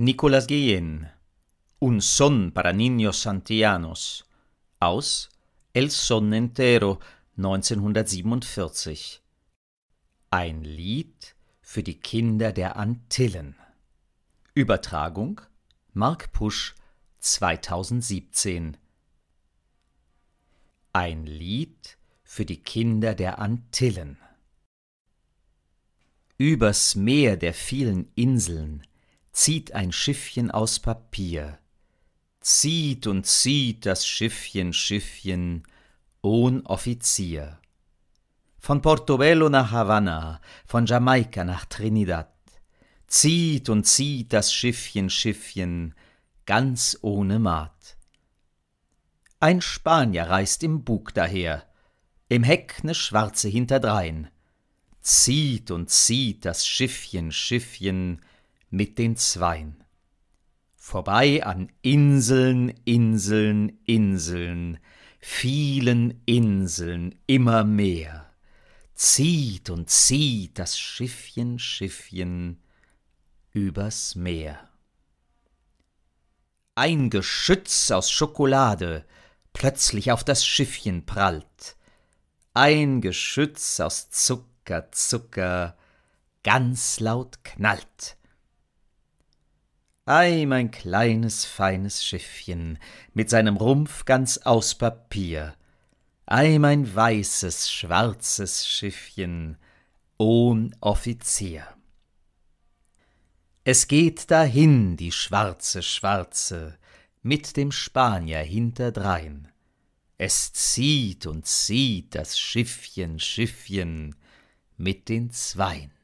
Nicolas Guillén, Un son para niños santillanos aus El Son Entero, 1947. Ein Lied für die Kinder der Antillen. Übertragung Mark Pusch 2017. Ein Lied für die Kinder der Antillen. Übers Meer der vielen Inseln zieht ein Schiffchen aus Papier. Zieht und zieht das Schiffchen, Schiffchen, ohn Offizier. Von Portobello nach Havanna, von Jamaika nach Trinidad. Zieht und zieht das Schiffchen, Schiffchen, ganz ohne Maat. Ein Spanier reist im Bug daher, im Heck ne Schwarze hinterdrein. Zieht und zieht das Schiffchen, Schiffchen, mit den Zweien. Vorbei an Inseln, Inseln, Inseln, vielen Inseln, immer mehr. Zieht und zieht das Schiffchen, Schiffchen übers Meer. Ein Geschütz aus Schokolade plötzlich auf das Schiffchen prallt. Ein Geschütz aus Zucker, Zucker ganz laut knallt. Ei, mein kleines, feines Schiffchen, mit seinem Rumpf ganz aus Papier. Ei, mein weißes, schwarzes Schiffchen, ohn Offizier. Es geht dahin, die schwarze, schwarze, mit dem Spanier hinterdrein. Es zieht und zieht das Schiffchen, Schiffchen mit den Zwein.